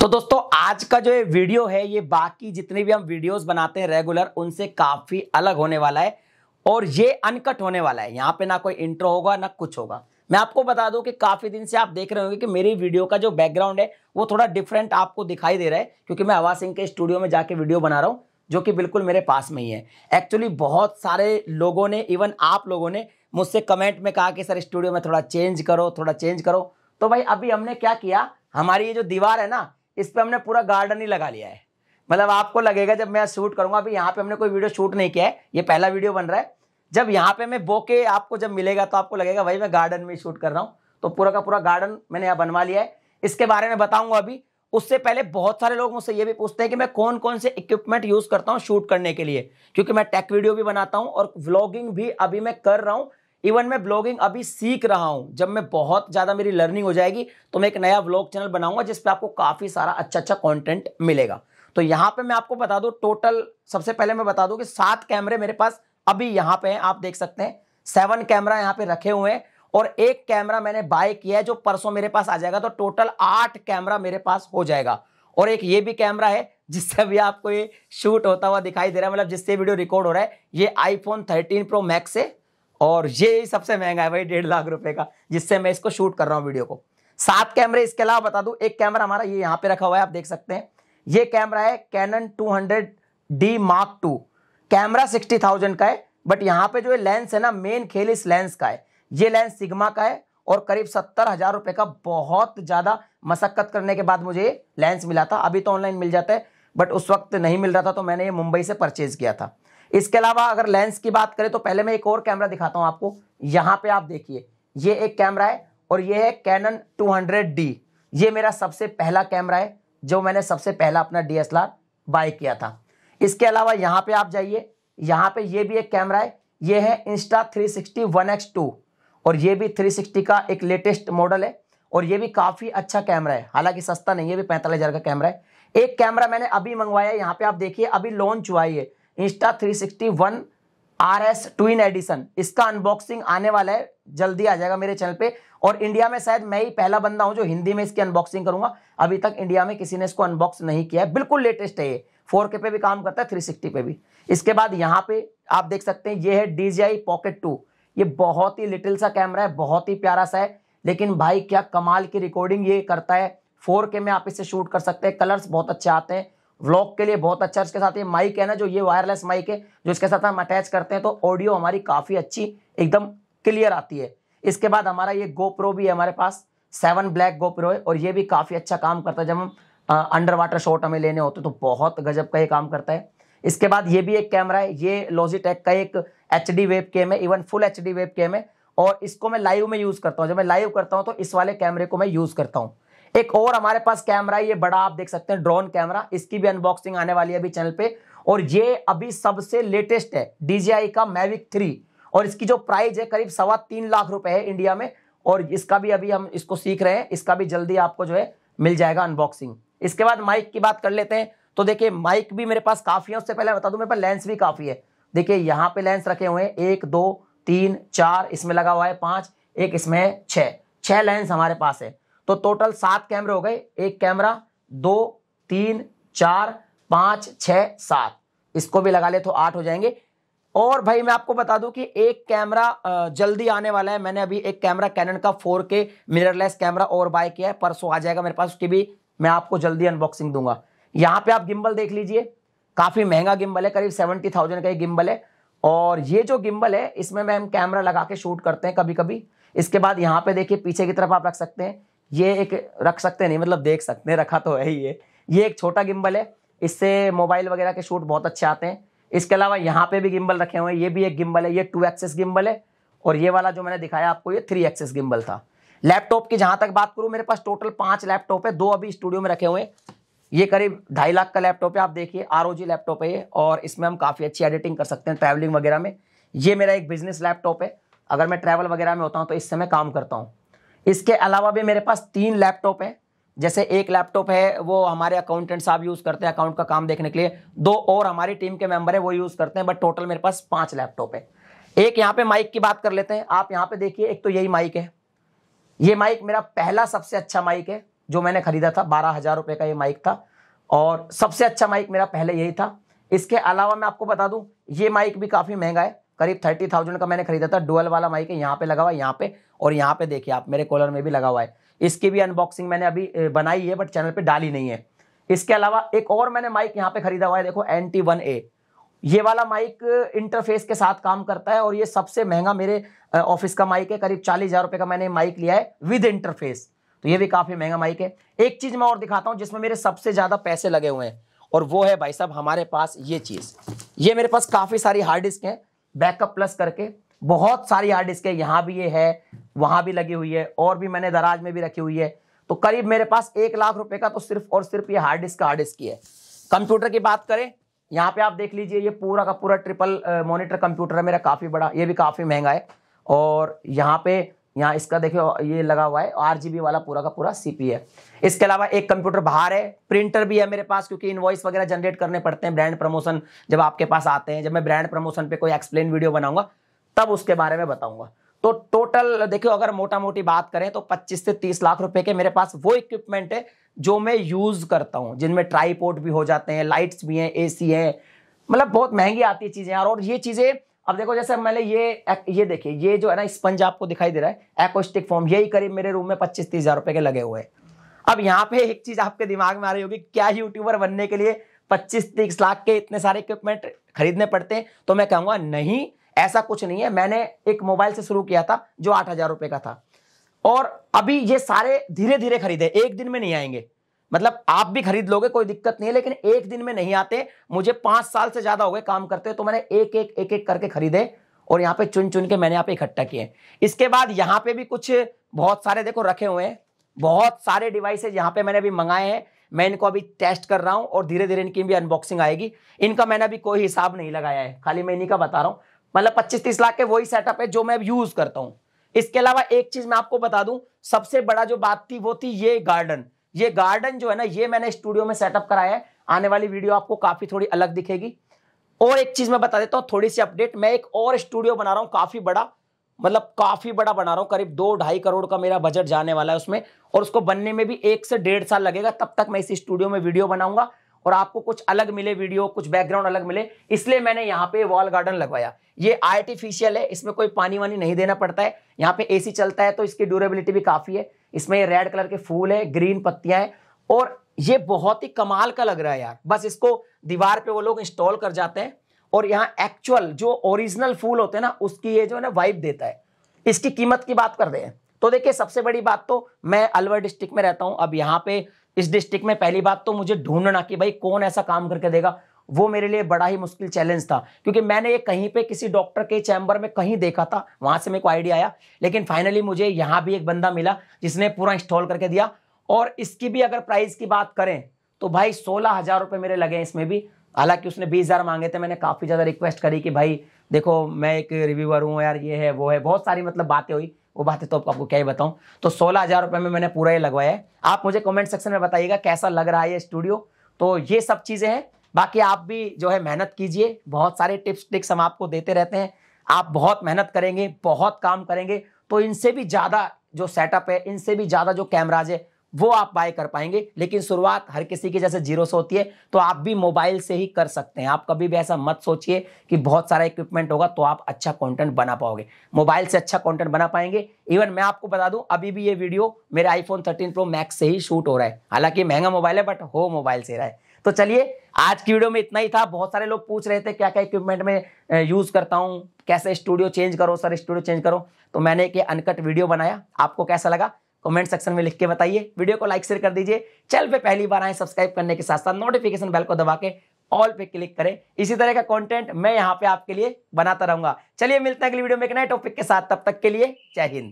तो दोस्तों आज का जो ये वीडियो है ये बाकी जितने भी हम वीडियोस बनाते हैं रेगुलर उनसे काफी अलग होने वाला है और ये अनकट होने वाला है यहाँ पे ना कोई इंट्रो होगा ना कुछ होगा मैं आपको बता दूं कि काफी दिन से आप देख रहे होंगे कि मेरी वीडियो का जो बैकग्राउंड है वो थोड़ा डिफरेंट आपको दिखाई दे रहा है क्योंकि मैं हवा सिंह के स्टूडियो में जाके वीडियो बना रहा हूँ जो कि बिल्कुल मेरे पास में ही है एक्चुअली बहुत सारे लोगों ने इवन आप लोगों ने मुझसे कमेंट में कहा कि सर स्टूडियो में थोड़ा चेंज करो थोड़ा चेंज करो तो भाई अभी हमने क्या किया हमारी ये जो दीवार है ना इस पर हमने पूरा गार्डन ही लगा लिया है मतलब आपको लगेगा जब मैं शूट करूंगा अभी यहाँ पे हमने कोई वीडियो शूट नहीं किया है ये पहला वीडियो बन रहा है जब यहाँ पे मैं बोके आपको जब मिलेगा तो आपको लगेगा भाई मैं गार्डन में शूट कर रहा हूँ तो पूरा का पूरा गार्डन मैंने यहाँ बनवा लिया है इसके बारे में बताऊंगा अभी उससे पहले बहुत सारे लोग मुझसे ये भी पूछते हैं कि मैं कौन कौन से इक्विपमेंट यूज करता हूँ शूट करने के लिए क्योंकि मैं टेक वीडियो भी बनाता हूँ और व्लॉगिंग भी अभी मैं कर रहा हूँ इवन मैं ब्लॉगिंग अभी सीख रहा हूं जब मैं बहुत ज़्यादा मेरी लर्निंग हो जाएगी तो मैं एक नया ब्लॉग चैनल बनाऊंगा जिसपे आपको काफ़ी सारा अच्छा अच्छा कॉन्टेंट मिलेगा तो यहां पर मैं आपको बता दू टोटल सबसे पहले मैं बता दू कि सात कैमरे मेरे पास अभी यहां पर है आप देख सकते हैं सेवन कैमरा यहाँ पे रखे हुए हैं और एक कैमरा मैंने बाय किया है जो परसों मेरे पास आ जाएगा तो टोटल आठ कैमरा मेरे पास हो जाएगा और एक ये भी कैमरा है जिससे भी आपको ये शूट होता हुआ दिखाई दे रहा है मतलब जिससे वीडियो रिकॉर्ड हो रहा है ये आईफोन 13 प्रो मैक्स से और ये सबसे महंगा है भाई डेढ़ लाख रुपए का जिससे मैं इसको शूट कर रहा हूँ वीडियो को सात कैमरे इसके अलावा बता दू एक कैमरा हमारा ये यहाँ पे रखा हुआ है आप देख सकते हैं ये कैमरा है Canon two hundred mark two camera sixty का है बट यहाँ पे जो लेंस है ना मेन खेल इस लेंस का है ये लेंस सिग्मा का है और करीब सत्तर हजार रुपए का बहुत ज़्यादा मशक्क़त करने के बाद मुझे लेंस मिला था अभी तो ऑनलाइन मिल जाता है बट उस वक्त नहीं मिल रहा था तो मैंने ये मुंबई से परचेज किया था इसके अलावा अगर लेंस की बात करें तो पहले मैं एक और कैमरा दिखाता हूं आपको यहाँ पे आप देखिए ये एक कैमरा है और ये है कैनन 200D ये मेरा सबसे पहला कैमरा है जो मैंने सबसे पहला अपना डी एस बाय किया था इसके अलावा यहाँ पे आप जाइए यहाँ पे ये भी एक कैमरा है ये है इंस्टा थ्री सिक्सटी और ये भी 360 का एक लेटेस्ट मॉडल है और ये भी काफ़ी अच्छा कैमरा है हालांकि सस्ता नहीं है भी पैंतालीस हज़ार का कैमरा है एक कैमरा मैंने अभी मंगवाया है यहाँ पे आप देखिए अभी लॉन्च हुआ है Insta one R S twin edition इसका अनबॉक्सिंग आने वाला है जल्दी आ जाएगा मेरे चैनल पे और इंडिया में शायद मैं ही पहला बंदा हूं जो हिंदी में इसकी अनबॉक्सिंग करूंगा अभी तक इंडिया में किसी ने इसको अनबॉक्स नहीं किया है बिल्कुल लेटेस्ट है ये फोर के पे भी काम करता है थ्री सिक्सटी पे भी इसके बाद यहाँ पे आप देख सकते हैं ये है D J I pocket two ये बहुत ही लिटिल सा कैमरा है बहुत ही प्यारा सा है लेकिन भाई क्या कमाल की रिकॉर्डिंग ये करता है फोर के में आप इसे शूट कर सकते हैं कलर्स बहुत अच्छे आते हैं व्लॉग के लिए बहुत अच्छा इसके साथ ये माइक है ना जो ये वायरलेस माइक है जो इसके साथ हम अटैच करते हैं तो ऑडियो हमारी काफ़ी अच्छी एकदम क्लियर आती है इसके बाद हमारा ये गोप्रो भी है हमारे पास सेवन ब्लैक गोप्रो है और ये भी काफ़ी अच्छा काम करता है जब हम अंडर वाटर शॉट हमें लेने होते तो बहुत गजब का ये काम करता है इसके बाद ये भी एक कैमरा है ये लॉजिटेक का एक एच डी वेब कैम है even full H D web cam है और इसको मैं लाइव में यूज़ करता हूँ जब मैं लाइव करता हूँ तो इस वाले कैमरे को मैं यूज़ करता हूँ एक और हमारे पास कैमरा ये बड़ा आप देख सकते हैं ड्रोन कैमरा इसकी भी अनबॉक्सिंग आने वाली है अभी चैनल पे और ये अभी सबसे लेटेस्ट है DJI का मैविक थ्री और इसकी जो प्राइस है करीब सवा तीन लाख रुपए है इंडिया में और इसका भी अभी हम इसको सीख रहे हैं इसका भी जल्दी आपको जो है मिल जाएगा अनबॉक्सिंग इसके बाद माइक की बात कर लेते हैं तो देखिए माइक भी मेरे पास काफ़ी है उससे पहले बता दू मेरे पास लेंस भी काफ़ी है देखिए यहाँ पे लेंस रखे हुए हैं एक दो तीन चार इसमें लगा हुआ है पांच एक इसमें है छह लेंस हमारे पास है तो टोटल सात कैमरे हो गए एक कैमरा दो तीन चार पांच छ सात इसको भी लगा ले तो आठ हो जाएंगे और भाई मैं आपको बता दूं कि एक कैमरा जल्दी आने वाला है मैंने अभी एक कैमरा कैनन का फोर के मिररलेस कैमरा और बाय किया है परसों आ जाएगा मेरे पास उसकी भी मैं आपको जल्दी अनबॉक्सिंग दूंगा यहां पे आप गिम्बल देख लीजिए काफ़ी महंगा गिम्बल है करीब सेवेंटी थाउजेंड का ये गिम्बल है और ये जो गिम्बल है इसमें मैम कैमरा लगा के शूट करते हैं कभी कभी इसके बाद यहाँ पे देखिए पीछे की तरफ आप रख सकते हैं ये एक रख सकते नहीं मतलब देख सकते हैं रखा तो है ही ये ये एक छोटा गिम्बल है इससे मोबाइल वगैरह के शूट बहुत अच्छे आते हैं इसके अलावा यहाँ पे भी गिम्बल रखे हुए हैं ये भी एक गिम्बल है ये टू एक्सेस गिम्बल है और ये वाला जो मैंने दिखाया आपको ये थ्री एक्सेस गिम्बल था लैपटॉप की जहाँ तक बात करूँ मेरे पास टोटल पाँच लैपटॉप है दो अभी स्टूडियो में रखे हुए हैं ये करीब ढाई लाख का लैपटॉप है आप देखिए आर लैपटॉप है ये और इसमें हम काफ़ी अच्छी एडिटिंग कर सकते हैं ट्रैवलिंग वगैरह में ये मेरा एक बिजनेस लैपटॉप है अगर मैं ट्रैवल वगैरह में होता हूँ तो इससे मैं काम करता हूँ इसके अलावा भी मेरे पास तीन लैपटॉप है जैसे एक लैपटॉप है वो हमारे अकाउंटेंट साहब यूज़ करते हैं अकाउंट का काम देखने के लिए दो और हमारी टीम के मेंबर है वो यूज़ करते हैं बट टोटल मेरे पास पांच लैपटॉप है एक यहाँ पे माइक की बात कर लेते हैं आप यहाँ पे देखिए एक तो यही माइक है ये माइक मेरा पहला सबसे अच्छा माइक है जो मैंने खरीदा था बारह हज़ार रुपये का ये माइक था और सबसे अच्छा माइक मेरा पहले यही था इसके अलावा मैं आपको बता दूं ये माइक भी काफ़ी महंगा है करीब थर्टी थाउजेंड का मैंने खरीदा था डुअल वाला माइक है यहाँ पे लगा हुआ है यहाँ पे और यहाँ पे देखिए आप मेरे कॉलर में भी लगा हुआ है इसकी भी अनबॉक्सिंग मैंने अभी बनाई है बट चैनल पर डाली नहीं है इसके अलावा एक और मैंने माइक यहाँ पे खरीदा हुआ है देखो एन टी वन ए ये वाला माइक इंटरफेस के साथ काम करता है और ये सबसे महंगा मेरे ऑफिस का माइक है करीब चालीस हजार रुपए का मैंने माइक लिया है विद इंटरफेस तो ये भी काफ़ी महंगा माइक है एक चीज़ मैं और दिखाता हूं जिसमें मेरे सबसे ज़्यादा पैसे लगे हुए हैं और वो है भाई साहब हमारे पास ये चीज़ ये मेरे पास काफ़ी सारी हार्ड डिस्क है बैकअप प्लस करके बहुत सारी हार्ड डिस्क है यहाँ भी ये है वहां भी लगी हुई है और भी मैंने दराज में भी रखी हुई है तो करीब मेरे पास एक लाख रुपए का तो सिर्फ और सिर्फ ये हार्ड डिस्क हार्ड डिस्क की है कंप्यूटर की बात करें यहाँ पे आप देख लीजिए ये पूरा का पूरा ट्रिपल मॉनिटर कंप्यूटर है मेरा काफ़ी बड़ा ये भी काफ़ी महंगा है और यहाँ पे यहाँ इसका देखिए ये लगा हुआ है आरजीबी वाला पूरा का पूरा सीपी है इसके अलावा एक कंप्यूटर बाहर है प्रिंटर भी है मेरे पास क्योंकि इनवॉइस वगैरह जनरेट करने पड़ते हैं ब्रांड प्रमोशन जब आपके पास आते हैं जब मैं ब्रांड प्रमोशन पे कोई एक्सप्लेन वीडियो बनाऊंगा तब उसके बारे में बताऊंगा तो टोटल देखियो अगर मोटा मोटी बात करें तो पच्चीस से तीस लाख रुपए के मेरे पास वो इक्विपमेंट है जो मैं यूज करता हूँ जिनमें ट्राईपोर्ट भी हो जाते हैं लाइट्स भी हैं एसी है मतलब बहुत महंगी आती है चीजें यार और ये चीजें अब देखो जैसे मैंने ये ये देखिए ये जो है ना स्पंज आपको दिखाई दे रहा है एकोस्टिक फॉर्म यही करीब मेरे रूम में पच्चीस तीस हजार रुपए के लगे हुए अब यहाँ पे एक चीज आपके दिमाग में आ रही होगी क्या यूट्यूबर बनने के लिए पच्चीस तीस लाख के इतने सारे इक्विपमेंट खरीदने पड़ते हैं तो मैं कहूंगा नहीं ऐसा कुछ नहीं है मैंने एक मोबाइल से शुरू किया था जो आठ हजार रुपए का था और अभी ये सारे धीरे धीरे खरीदे एक दिन में नहीं आएंगे मतलब आप भी खरीद लोगे कोई दिक्कत नहीं है लेकिन एक दिन में नहीं आते मुझे पांच साल से ज्यादा हो गए काम करते हुए तो मैंने एक एक एक एक करके खरीदे और यहाँ पे चुन चुन के मैंने यहाँ पे इकट्ठा किए इसके बाद यहाँ पे भी कुछ बहुत सारे देखो रखे हुए हैं बहुत सारे डिवाइसेज यहाँ पे मैंने अभी मंगाए हैं मैं इनको अभी टेस्ट कर रहा हूँ और धीरे धीरे इनकी भी अनबॉक्सिंग आएगी इनका मैंने अभी कोई हिसाब नहीं लगाया है खाली मैं इन्हीं का बता रहा हूँ मतलब पच्चीस तीस लाख के वही सेटअप है जो मैं अब यूज करता हूँ इसके अलावा एक चीज मैं आपको बता दूं सबसे बड़ा जो बात थी वो थी ये गार्डन ये गार्डन जो है ना ये मैंने स्टूडियो में सेटअप कराया है आने वाली वीडियो आपको काफी थोड़ी अलग दिखेगी और एक चीज मैं बता देता हूँ थोड़ी सी अपडेट मैं एक और स्टूडियो बना रहा हूँ काफी बड़ा मतलब काफी बड़ा बना रहा हूँ करीब दो ढाई करोड़ का मेरा बजट जाने वाला है उसमें और उसको बनने में भी एक से डेढ़ साल लगेगा तब तक मैं इस स्टूडियो में वीडियो बनाऊंगा और आपको कुछ अलग मिले वीडियो कुछ बैकग्राउंड अलग मिले इसलिए मैंने यहाँ पे वॉल गार्डन लगवाया ये आर्टिफिशियल है इसमें कोई पानी वानी नहीं देना पड़ता है यहाँ पे एसी चलता है तो इसकी ड्यूरेबिलिटी भी काफी है इसमें रेड कलर के फूल है ग्रीन पत्तियां हैं और ये बहुत ही कमाल का लग रहा है यार बस इसको दीवार पे वो लोग इंस्टॉल कर जाते हैं और यहाँ एक्चुअल जो ओरिजिनल फूल होते हैं ना उसकी ये जो है ना वाइब देता है इसकी कीमत की बात कर हैं तो देखिये सबसे बड़ी बात तो मैं अलवर डिस्ट्रिक्ट में रहता हूं अब यहाँ पे इस डिस्ट्रिक्ट में पहली बात तो मुझे ढूंढना कि भाई कौन ऐसा काम करके देगा वो मेरे लिए बड़ा ही मुश्किल चैलेंज था क्योंकि मैंने ये कहीं पे किसी डॉक्टर के चैम्बर में कहीं देखा था वहां से मेरे को आइडिया आया लेकिन फाइनली मुझे यहाँ भी एक बंदा मिला जिसने पूरा इंस्टॉल करके दिया और इसकी भी अगर प्राइस की बात करें तो भाई सोलह हज़ार रुपये मेरे लगे इसमें भी हालांकि उसने बीस हज़ार मांगे थे मैंने काफ़ी ज़्यादा रिक्वेस्ट करी कि भाई देखो मैं एक रिव्यूअर हूँ यार ये है वो है बहुत सारी मतलब बातें हुई वो बातें तो आपको क्या ही बताऊँ तो सोलह हज़ार रुपये में मैंने पूरा ये लगवाया है आप मुझे कमेंट सेक्शन में बताइएगा कैसा लग रहा है ये स्टूडियो तो ये सब चीज़ें हैं बाकी आप भी जो है मेहनत कीजिए बहुत सारे टिप्स ट्रिक्स हम आपको देते रहते हैं आप बहुत मेहनत करेंगे बहुत काम करेंगे तो इनसे भी ज़्यादा जो सेटअप है इनसे भी ज़्यादा जो कैमराज है वो आप बाय कर पाएंगे लेकिन शुरुआत हर किसी की जैसे जीरो से होती है तो आप भी मोबाइल से ही कर सकते हैं आप कभी भी ऐसा मत सोचिए कि बहुत सारा इक्विपमेंट होगा तो आप अच्छा कंटेंट बना पाओगे मोबाइल से अच्छा कंटेंट बना पाएंगे इवन मैं आपको बता दूं अभी भी ये वीडियो मेरे आईफोन 13 प्रो मैक्स से ही शूट हो रहा है हालांकि महंगा मोबाइल है बट हो मोबाइल से रहा है तो चलिए आज की वीडियो में इतना ही था बहुत सारे लोग पूछ रहे थे क्या क्या इक्विपमेंट में यूज़ करता हूँ कैसे स्टूडियो चेंज करो सर स्टूडियो चेंज करो तो मैंने एक अनकट वीडियो बनाया आपको कैसा लगा कमेंट सेक्शन में लिख के बताइए वीडियो को लाइक शेयर कर दीजिए चैनल पे पहली बार आए सब्सक्राइब करने के साथ साथ नोटिफिकेशन बेल को दबा के ऑल पे क्लिक करें इसी तरह का कंटेंट मैं यहाँ पे आपके लिए बनाता रहूंगा चलिए मिलते हैं अगली वीडियो में एक नए टॉपिक के साथ तब तक के लिए जय हिंद